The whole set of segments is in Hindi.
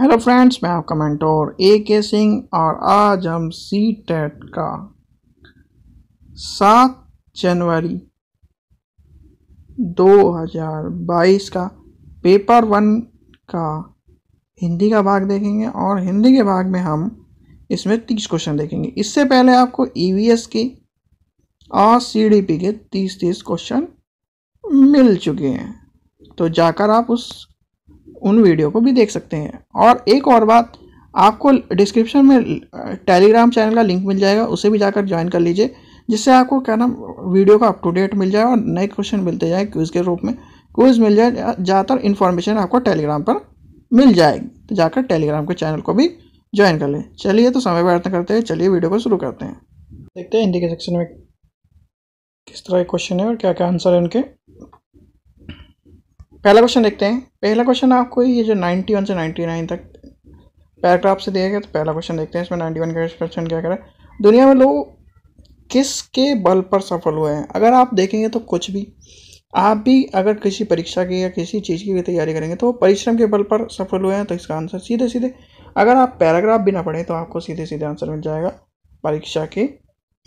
हेलो फ्रेंड्स मैं आपका मेंटोर ए के सिंह और आज हम सी टेट e का सात जनवरी 2022 का पेपर वन का हिंदी का भाग देखेंगे और हिंदी के भाग में हम इसमें तीस क्वेश्चन देखेंगे इससे पहले आपको ई e के और सी के तीस तीस क्वेश्चन मिल चुके हैं तो जाकर आप उस उन वीडियो को भी देख सकते हैं और एक और बात आपको डिस्क्रिप्शन में टेलीग्राम चैनल का लिंक मिल जाएगा उसे भी जाकर ज्वाइन कर लीजिए जिससे आपको क्या नाम वीडियो का अप टू डेट मिल जाए और नए क्वेश्चन मिलते जाए क्विज़ के रूप में क्विज़ मिल जाए ज़्यादातर इन्फॉर्मेशन आपको टेलीग्राम पर मिल जाएगी तो जाकर टेलीग्राम के चैनल को भी ज्वाइन कर लें चलिए तो समय व्यर्थ करते हैं चलिए वीडियो को शुरू करते हैं देखते हैं हिंदी के सेक्शन में किस तरह के क्वेश्चन है और क्या क्या आंसर है उनके पहला क्वेश्चन देखते हैं पहला क्वेश्चन आपको ये जो 91 से 99 तक पैराग्राफ से दिया गया तो पहला क्वेश्चन देखते हैं इसमें 91 का क्वेश्चन क्या करें दुनिया में लोग किसके बल पर सफल हुए हैं अगर आप देखेंगे तो कुछ भी आप भी अगर किसी परीक्षा की या किसी चीज़ की भी तैयारी करेंगे तो परिश्रम के बल पर सफल हुए हैं तो इसका आंसर सीधे सीधे अगर आप पैराग्राफ भी ना पढ़ें तो आपको सीधे सीधे आंसर मिल जाएगा परीक्षा के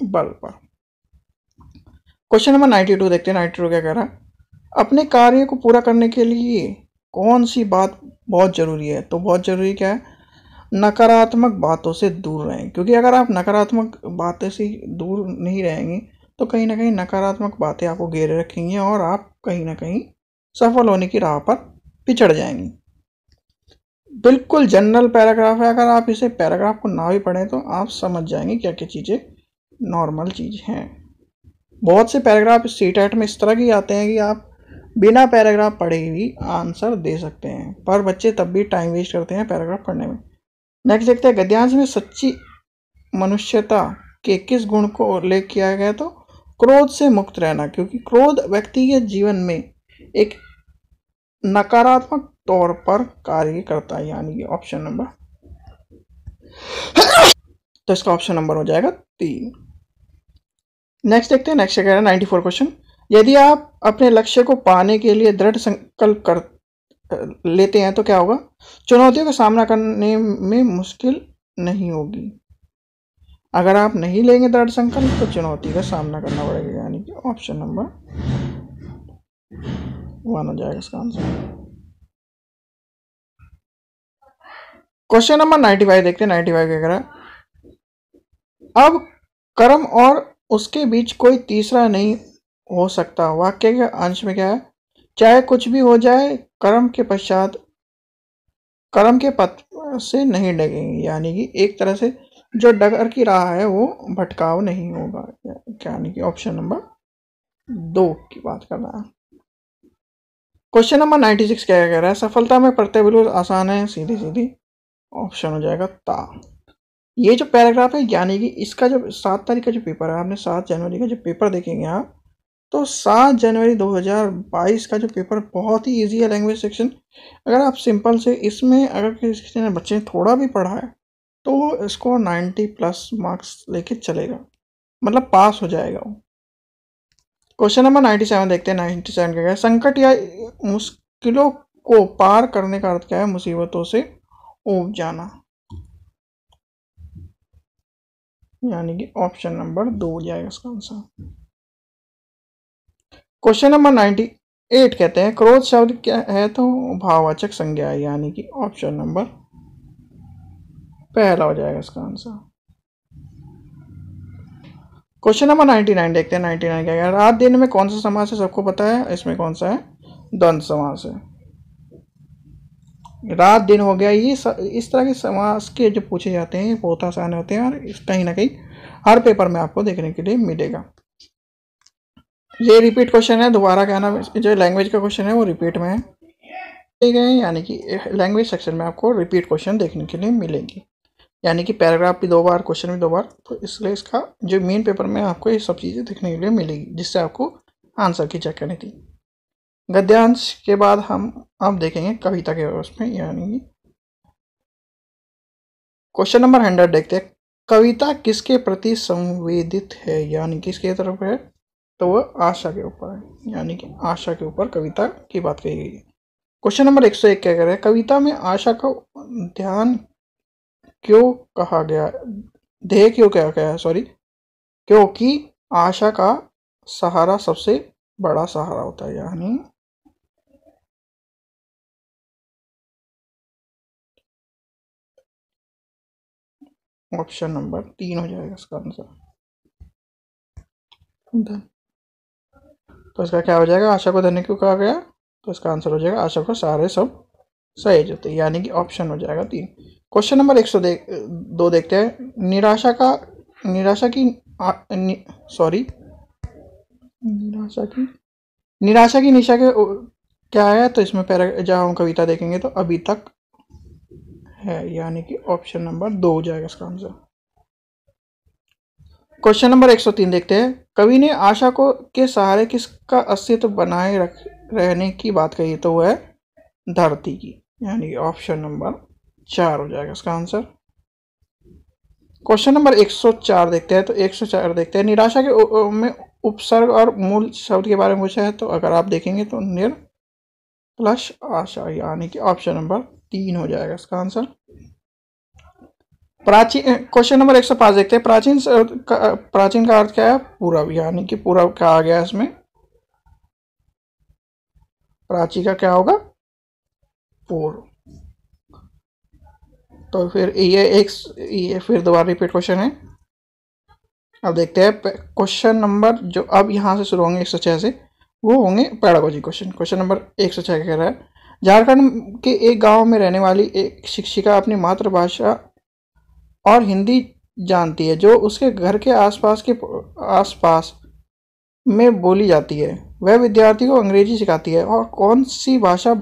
बल पर क्वेश्चन नंबर नाइन्टी टू देखते हैं नाइन्टी टू क्या कह रहा है अपने कार्य को पूरा करने के लिए कौन सी बात बहुत ज़रूरी है तो बहुत ज़रूरी क्या है नकारात्मक बातों से दूर रहें क्योंकि अगर आप नकारात्मक बातें से दूर नहीं रहेंगे तो कहीं ना कहीं नकारात्मक बातें आपको घेरे रखेंगी और आप कहीं ना कहीं सफल होने की राह पर पिछड़ जाएंगी बिल्कुल जनरल पैराग्राफ है अगर आप इसे पैराग्राफ को ना भी पढ़ें तो आप समझ जाएंगे क्या क्या चीज़ें नॉर्मल चीज़ हैं बहुत से पैराग्राफ सी टैट में इस तरह के आते हैं कि आप बिना पैराग्राफ पढ़े भी आंसर दे सकते हैं पर बच्चे तब भी टाइम वेस्ट करते हैं पैराग्राफ पढ़ने में नेक्स्ट देखते हैं गद्यांश में सच्ची मनुष्यता के किस गुण को उल्लेख किया गया तो क्रोध से मुक्त रहना क्योंकि क्रोध व्यक्ति के जीवन में एक नकारात्मक तौर पर कार्य करता है यानी कि ऑप्शन नंबर तो इसका ऑप्शन नंबर हो जाएगा तीन नेक्स्ट देखते हैं नेक्स्ट कह रहे हैं नाइन्टी फोर क्वेश्चन यदि आप अपने लक्ष्य को पाने के लिए दृढ़ संकल्प कर लेते हैं तो क्या होगा चुनौतियों का सामना करने में मुश्किल नहीं होगी अगर आप नहीं लेंगे दृढ़ संकल्प तो चुनौती का सामना करना पड़ेगा यानी कि ऑप्शन नंबर वन हो जाएगा इसका answer question number ninety five देखते हैं नाइन्टी फाइव क्या अब कर्म और उसके बीच कोई तीसरा नहीं हो सकता वाक्य के अंश में क्या है चाहे कुछ भी हो जाए कर्म के पश्चात कर्म के पथ से नहीं डगेंगे यानी कि एक तरह से जो डगर की राह है वो भटकाव नहीं होगा यानी कि ऑप्शन नंबर दो की बात कर रहा है क्वेश्चन नंबर नाइन्टी सिक्स क्या कह रहा है सफलता में पढ़ते बिल्कुल आसान है सीधी सीधी ऑप्शन हो जाएगा ता ये जो पैराग्राफ है यानी कि इसका जो सात तारीख का जो पेपर है आपने सात जनवरी का जो पेपर देखेंगे आप तो सात जनवरी 2022 का जो पेपर बहुत ही ईजी है लैंग्वेज सेक्शन अगर आप सिंपल से इसमें अगर किसी ने बच्चे ने थोड़ा भी पढ़ा है तो वो इसको 90 प्लस मार्क्स लेके चलेगा मतलब पास हो जाएगा वो क्वेश्चन नंबर 97 देखते हैं 97 का क्या है संकट या मुश्किलों को पार करने का अर्थ क्या है मुसीबतों से ऊब जाना यानी कि ऑप्शन नंबर दो हो जाएगा इसका answer question number ninety eight कहते हैं क्रोध शब्द क्या है तो भाववाचक संज्ञा यानी कि ऑप्शन नंबर पहला हो जाएगा इसका answer question number ninety nine देखते हैं नाइन्टी नाइन क्या रात दिन में कौन सा समास है सबको पता है इसमें कौन सा है द्वंद समास है रात दिन हो गया ये इस तरह के समास के जो पूछे जाते हैं बहुत आसान होते हैं और कहीं ना कहीं हर पेपर में आपको देखने के लिए मिलेगा ये रिपीट क्वेश्चन है दोबारा कहना जो लैंग्वेज का क्वेश्चन है वो रिपीट में है ठीक है यानी कि लैंग्वेज सेक्शन में आपको रिपीट क्वेश्चन देखने के लिए मिलेंगे यानी कि पैराग्राफ भी दो बार क्वेश्चन भी दो बार तो इसलिए इसका जो मेन पेपर में आपको ये सब चीज़ें देखने के लिए मिलेगी जिससे आपको आंसर की चेक करनी थी गद्यांश के बाद हम अब देखेंगे कविता के उसमें यानी कि क्वेश्चन नंबर हंड्रेड देखते हैं कविता किसके प्रति संवेदित है यानी किसके तरफ है तो वह आशा के ऊपर है यानी कि आशा के ऊपर कविता की बात कही गई है क्वेश्चन नंबर एक सौ एक क्या कह रहे हैं कविता में आशा का ध्यान क्यों कहा गया ध्येय क्यों कहा गया है सॉरी क्योंकि आशा का सहारा सबसे बड़ा सहारा होता है यानी ऑप्शन नंबर तीन हो जाएगा इसका आंसर तो इसका क्या हो जाएगा आशा को धन्य क्यों कहा गया तो इसका आंसर हो जाएगा आशा को सारे सब सही जो यानी कि ऑप्शन हो जाएगा तीन क्वेश्चन नंबर एक सौ दे, दो देखते हैं निराशा का निराशा की नि, सॉरी निराशा की निराशा की निशा के क्या है तो इसमें पैरा जब हम कविता देखेंगे तो अभी तक है यानी कि ऑप्शन नंबर दो हो जाएगा इसका आंसर क्वेश्चन नंबर 103 देखते हैं कवि ने आशा को के सहारे किसका अस्तित्व बनाए रख रहने की बात कही तो वह है धरती की यानी ऑप्शन नंबर चार हो जाएगा इसका आंसर क्वेश्चन नंबर 104 देखते हैं तो 104 देखते हैं निराशा के में उपसर्ग और मूल शब्द के बारे में पूछा है तो अगर आप देखेंगे तो निर प्लस आशा यानी कि ऑप्शन नंबर तीन हो जाएगा इसका आंसर प्राचीन क्वेश्चन नंबर एक सौ पांच देखते हैं प्राचीन का, प्राचीन का अर्थ क्या है पूरा यानी कि पूरा क्या आ गया इसमें प्राची का क्या होगा पूर्व तो फिर ये एक ये फिर दोबारा रिपीट क्वेश्चन है अब देखते हैं क्वेश्चन नंबर जो अब यहाँ से शुरू होंगे एक सौ छः से वो होंगे पैडागोजी क्वेश्चन क्वेश्चन नंबर एक सौ छः कह रहा है झारखंड के एक गांव में रहने वाली एक शिक्षिका अपनी मातृभाषा और हिंदी जानती है जो उसके घर के आसपास के आसपास में बोली जाती है वह विद्यार्थी को अंग्रेजी सिखाती है और कौन सी भाषा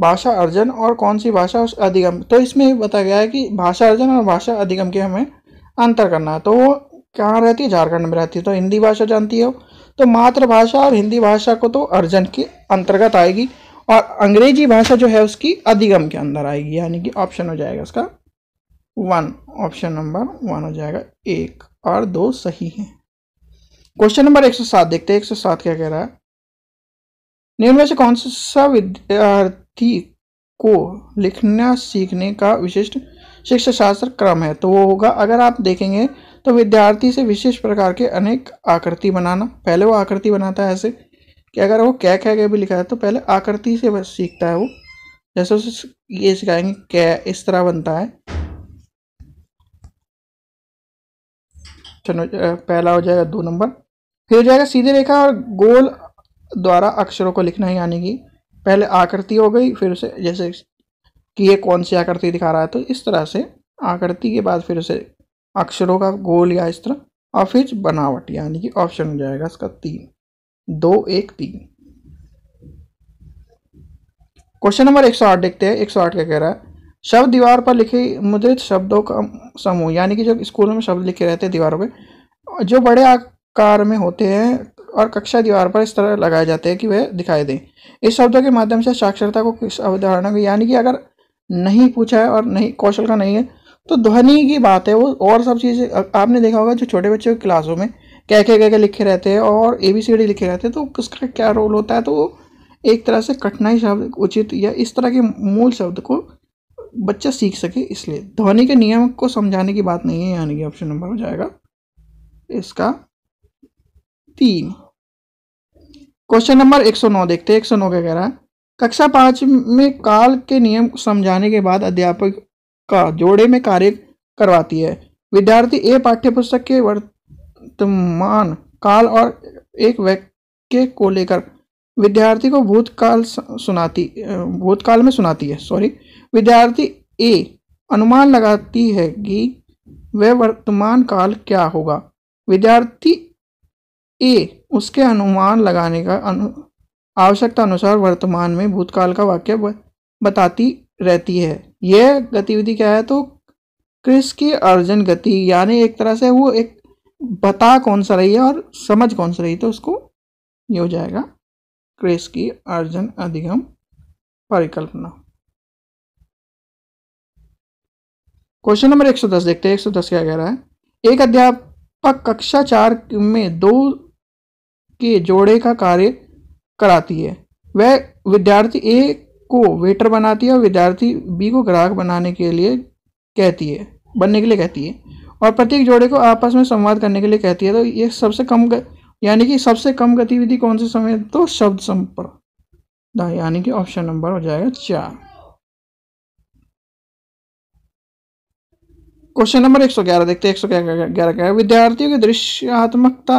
भाषा अर्जन और कौन सी भाषा उस अधिगम तो इसमें बताया गया है कि भाषा अर्जन और भाषा अधिगम के हमें अंतर करना है तो वो कहाँ रहती है झारखंड में रहती है तो हिंदी भाषा जानती हो तो मातृभाषा और हिंदी भाषा को तो अर्जन के अंतर्गत आएगी और अंग्रेजी भाषा जो है उसकी अधिगम के अंदर आएगी यानी कि ऑप्शन हो जाएगा इसका वन ऑप्शन नंबर वन हो जाएगा एक और दो सही हैं क्वेश्चन नंबर एक सौ सात देखते हैं एक सौ सात क्या कह रहा है निम्न में से कौन सा विद्यार्थी को लिखना सीखने का विशिष्ट शिक्षा शास्त्र क्रम है तो वो होगा अगर आप देखेंगे तो विद्यार्थी से विशेष प्रकार के अनेक आकृति बनाना पहले वो आकृति बनाता है ऐसे कि अगर वो कै कह के भी लिखा है तो पहले आकृति से सीखता है वो जैसे उसे ये सिखाएंगे कै इस तरह बनता है ऑप्शन पहला हो जाएगा दो नंबर फिर हो जाएगा सीधी रेखा और गोल द्वारा अक्षरों को लिखना है यानी कि पहले आकृति हो गई फिर उसे जैसे कि ये कौन सी आकृति दिखा रहा है तो इस तरह से आकृति के बाद फिर उसे अक्षरों का गोल या इस तरह और फिर बनावट यानी कि ऑप्शन हो जाएगा इसका तीन दो एक तीन क्वेश्चन नंबर एक सौ आठ देखते हैं एक सौ आठ क्या कह रहा है शब्द दीवार पर लिखे मुद्रित शब्दों का समूह यानी कि जब स्कूलों में शब्द लिखे रहते हैं दीवारों पर जो बड़े आकार में होते हैं और कक्षा दीवार पर इस तरह लगाए जाते हैं कि वह दिखाई दें इस शब्दों के माध्यम से साक्षरता को किस अवधारणा को यानी कि अगर नहीं पूछा है और नहीं कौशल का नहीं है तो ध्वनि की बात है वो और सब चीज़ें आपने देखा होगा जो छोटे बच्चे क्लासों में कह के कह के लिखे रहते हैं और ए बी सी डी लिखे रहते हैं तो किसका क्या रोल होता है तो वो एक तरह से कठिनाई शब्द उचित या इस तरह के मूल शब्द को बच्चा सीख सके इसलिए ध्वनि के नियम को समझाने की बात नहीं है यानी कि ऑप्शन नंबर हो जाएगा इसका तीन क्वेश्चन नंबर 109 देखते हैं 109 क्या कह रहा है कक्षा पाँच में काल के नियम समझाने के बाद अध्यापक का जोड़े में कार्य करवाती है विद्यार्थी ए पाठ्यपुस्तक के वर्तमान काल और एक वाक्य को लेकर विद्यार्थी को भूतकाल सुनाती भूतकाल में सुनाती है सॉरी विद्यार्थी ए अनुमान लगाती है कि वह वर्तमान काल क्या होगा विद्यार्थी ए उसके अनुमान लगाने का अनु आवश्यकता अनुसार वर्तमान में भूतकाल का वाक्य बताती रहती है यह गतिविधि क्या है तो क्रिस की अर्जन गति यानी एक तरह से वो एक बता कौन सा रही है और समझ कौन सा रही तो उसको ये हो जाएगा क्रिस की अर्जन अधिगम परिकल्पना क्वेश्चन नंबर 110 देखते हैं 110 क्या कह रहा है एक अध्यापक कक्षा चार में दो के जोड़े का कार्य कराती है वह विद्यार्थी ए को वेटर बनाती है और विद्यार्थी बी को ग्राहक बनाने के लिए कहती है बनने के लिए कहती है और प्रत्येक जोड़े को आपस में संवाद करने के लिए कहती है तो ये सबसे कम यानी कि सबसे कम गतिविधि कौन से समय तो शब्द संपर्क यानी कि ऑप्शन नंबर हो जाएगा चार क्वेश्चन नंबर एक सौ ग्यारह देखते हैं एक सौ ग्यारह का है विद्यार्थियों की दृश्यात्मकता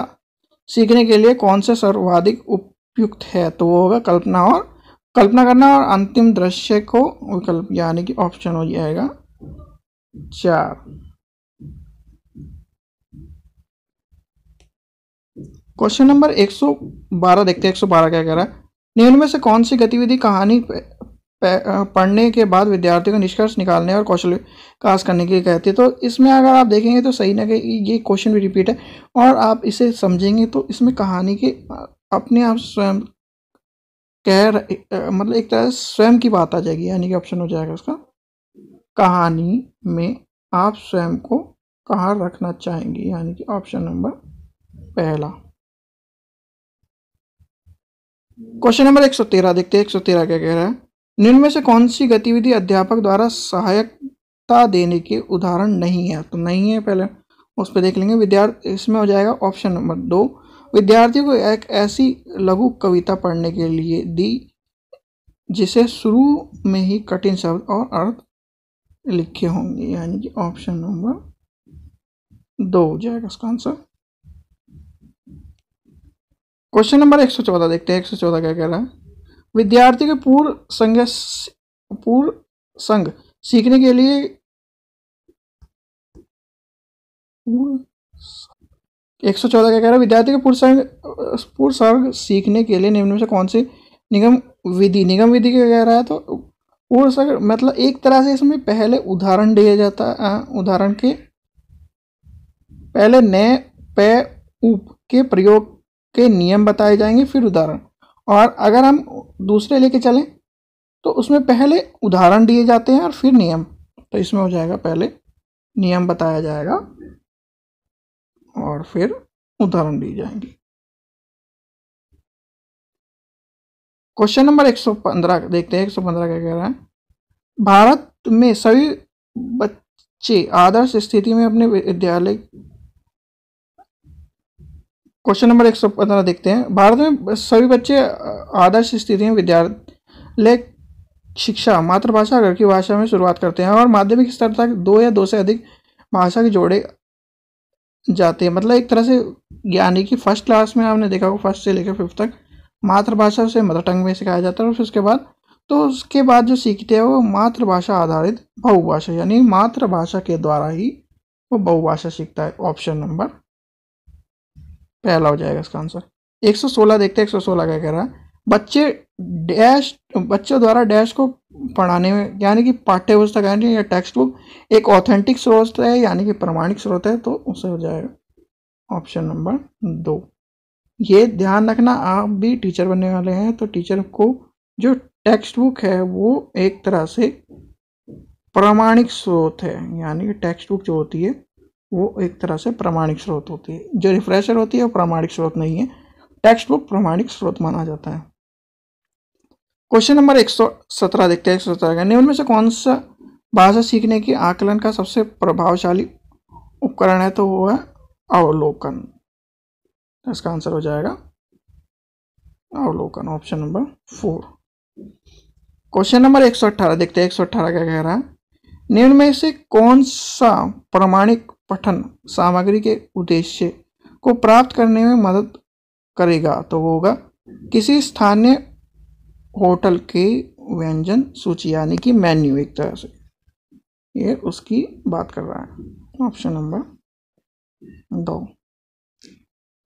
सीखने के लिए कौन सा सर्वाधिक उपयुक्त है तो वो होगा कल्पना और कल्पना करना और अंतिम दृश्य को विकल्प यानी कि ऑप्शन हो जाएगा चार क्वेश्चन नंबर 112 देखते हैं 112 क्या कह रहा है निम्न में से कौन सी गतिविधि कहानी पढ़ने के बाद विद्यार्थियों को निष्कर्ष निकालने और कौशल विकास करने के लिए कहती है तो इसमें अगर आप देखेंगे तो सही ना कि ये क्वेश्चन भी रिपीट है और आप इसे समझेंगे तो इसमें कहानी के अपने आप स्वयं कह मतलब एक तरह स्वयं की बात आ जाएगी यानी कि ऑप्शन हो जाएगा उसका कहानी में आप स्वयं को कहाँ रखना चाहेंगे यानी कि ऑप्शन नंबर पहला क्वेश्चन नंबर एक सौ तेरह देखते हैं एक सौ तेरह क्या कह रहा है निम्न में से कौन सी गतिविधि अध्यापक द्वारा सहायकता देने के उदाहरण नहीं है तो नहीं है पहले उस पर देख लेंगे विद्यार्थी इसमें हो जाएगा ऑप्शन नंबर दो विद्यार्थी को एक ऐसी लघु कविता पढ़ने के लिए दी जिसे शुरू में ही कठिन शब्द और अर्थ लिखे होंगे यानी कि ऑप्शन नंबर दो हो जाएगा इसका आंसर क्वेश्चन नंबर एक सौ चौदह देखते हैं एक सौ चौदह क्या कह रहा है विद्यार्थी के पूर्व संघ पूर्व संघ सीखने के लिए एक सौ चौदह क्या कह रहा है विद्यार्थी के पूर्व संघ पूर्व संघ सीखने के लिए निम्न में से कौन सी निगम विधि निगम विधि क्या कह रहा है तो पूर्व संघ मतलब एक तरह से इसमें पहले उदाहरण दिया जाता है उदाहरण के पहले नए पे उप के प्रयोग के नियम बताए जाएंगे फिर उदाहरण और अगर हम दूसरे लेके चलें तो उसमें पहले उदाहरण दिए जाते हैं और फिर नियम तो इसमें हो जाएगा पहले नियम बताया जाएगा और फिर उदाहरण दिए जाएंगे क्वेश्चन नंबर 115 देखते हैं 115 क्या कह रहा है भारत में सभी बच्चे आदर्श स्थिति में अपने विद्यालय क्वेश्चन नंबर एक सौ पंद्रह देखते हैं भारत में सभी बच्चे आदर्श स्थिति में विद्यालय शिक्षा मातृभाषा घर की भाषा में शुरुआत करते हैं और माध्यमिक स्तर तक दो या दो से अधिक भाषा के जोड़े जाते हैं मतलब एक तरह से यानी कि फर्स्ट क्लास में आपने देखा होगा फर्स्ट से लेकर फिफ्थ तक मातृभाषा से मदर मतलब टंग में सिखाया जाता है और फिर उसके बाद तो उसके बाद जो सीखते हैं वो मातृभाषा आधारित बहुभाषा यानी मातृभाषा के द्वारा ही वो बहुभाषा सीखता है ऑप्शन नंबर पहला हो जाएगा इसका आंसर 116 देखते हैं 116 क्या कह रहा है बच्चे डैश बच्चों द्वारा डैश को पढ़ाने में यानी कि पाठ्य पुस्तक यानी या टेक्स्ट बुक एक ऑथेंटिक स्रोत है यानी कि प्रमाणिक स्रोत है तो उसे हो जाएगा ऑप्शन नंबर दो ये ध्यान रखना आप भी टीचर बनने वाले हैं तो टीचर को जो टेक्स्ट बुक है वो एक तरह से प्रामाणिक स्रोत है यानी कि टेक्स्ट बुक जो होती है वो एक तरह से प्रामाणिक स्रोत होती है जो रिफ्रेशर होती है वो प्रामाणिक स्रोत नहीं है टेक्स्ट बुक प्रामाणिक स्रोत माना जाता है क्वेश्चन नंबर एक सौ सत्रह देखते हैं एक सौ सत्रह का निम्न में से कौन सा भाषा सीखने के आकलन का सबसे प्रभावशाली उपकरण है तो वो है अवलोकन तो इसका आंसर हो जाएगा अवलोकन option number four question number एक सौ अट्ठारह देखते हैं एक सौ अट्ठारह क्या कह रहा है निम्न में से कौन सा प्रामाणिक पठन सामग्री के उद्देश्य को प्राप्त करने में मदद करेगा तो होगा किसी स्थानीय होटल के व्यंजन सूची यानी कि मेन्यू एक तरह से ये उसकी बात कर रहा है ऑप्शन नंबर दो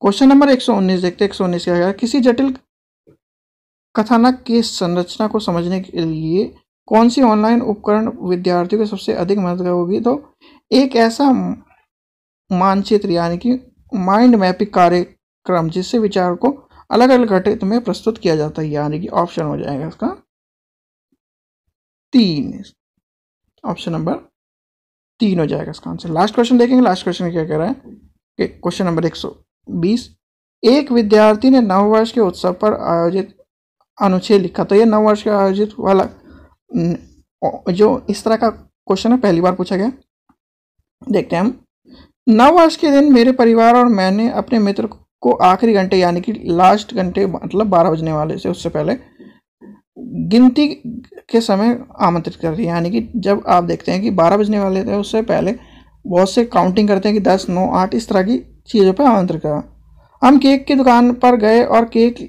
क्वेश्चन नंबर 119 देखते हैं 119 क्या है किसी जटिल कथानक की संरचना को समझने के लिए कौन सी ऑनलाइन उपकरण विद्यार्थियों को सबसे अधिक मदद होगी तो एक ऐसा मानचित्र यानी कि माइंड मैपिंग कार्यक्रम जिससे विचार को अलग अलग घटित में प्रस्तुत किया जाता है यानी कि ऑप्शन हो जाएगा इसका तीन ऑप्शन नंबर तीन हो जाएगा इसका आंसर लास्ट क्वेश्चन देखेंगे लास्ट क्वेश्चन क्या कह रहा है कि क्वेश्चन नंबर एक सौ बीस एक विद्यार्थी ने नववर्ष के उत्सव पर आयोजित अनुच्छेद लिखा तो ये नववर्ष का आयोजित वाला जो इस तरह का क्वेश्चन है पहली बार पूछा गया देखते हैं हम नववर्ष के दिन मेरे परिवार और मैंने अपने मित्र को आखिरी घंटे यानी कि लास्ट घंटे मतलब बारह बजने वाले से उससे पहले गिनती के समय आमंत्रित कर दिया यानी कि जब आप देखते हैं कि बारह बजने वाले थे उससे पहले बहुत से काउंटिंग करते हैं कि दस नौ आठ इस तरह की चीज़ों पर आमंत्रित करा हम केक की दुकान पर गए और केक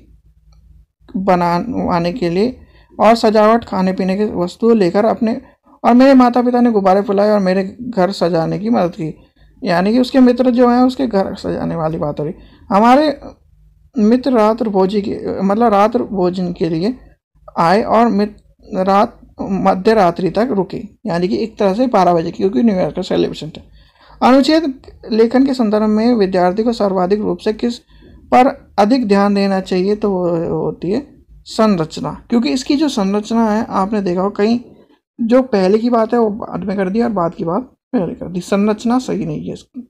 बनाने के लिए और सजावट खाने पीने की वस्तु लेकर अपने और मेरे माता पिता ने गुब्बारे फुलाए और मेरे घर सजाने की मदद की यानी कि उसके मित्र जो हैं उसके घर सजाने वाली बात हो रही हमारे मित्र रात्र भोजी के मतलब रात्र भोजन के लिए आए और मित्र रात मध्य रात्रि तक रुके यानी कि एक तरह से बारह बजे क्योंकि न्यू ईयर का सेलिब्रेशन था अनुच्छेद लेखन के संदर्भ में विद्यार्थी को सर्वाधिक रूप से किस पर अधिक ध्यान देना चाहिए तो वो होती है संरचना क्योंकि इसकी जो संरचना है आपने देखा हो कहीं जो पहले की बात है वो बाद में कर दी और बाद की बात पेयर दी संरचना सही नहीं है इसकी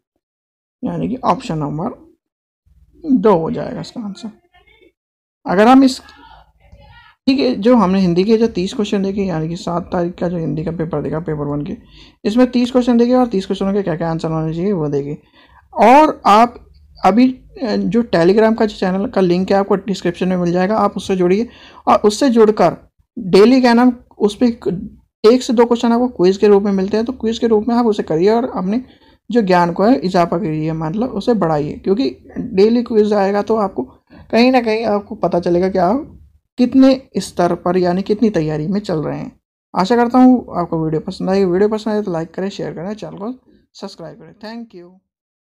यानी कि ऑप्शन नंबर दो हो जाएगा इसका आंसर अगर हम इस ठीक है जो हमने हिंदी के जो तीस क्वेश्चन देखे यानी कि सात तारीख का जो हिंदी का पेपर देखा पेपर वन के इसमें तीस क्वेश्चन देखे और तीस क्वेश्चनों के क्या क्या आंसर होने चाहिए वो देखे और आप अभी जो टेलीग्राम का जो चैनल का लिंक है आपको डिस्क्रिप्शन में मिल जाएगा आप उससे जुड़िए और उससे जुड़कर डेली क्या नाम उस पर एक से दो क्वेश्चन आपको क्विज के रूप में मिलते हैं तो क्विज के रूप में आप उसे करिए और अपने जो ज्ञान को है इजाफा करिए मतलब उसे बढ़ाइए क्योंकि डेली क्विज आएगा तो आपको कहीं ना कहीं आपको पता चलेगा कि आप कितने स्तर पर यानी कितनी तैयारी में चल रहे हैं आशा करता हूँ आपको वीडियो पसंद आई वीडियो पसंद आए तो लाइक करें शेयर करें चैनल को सब्सक्राइब करें थैंक यू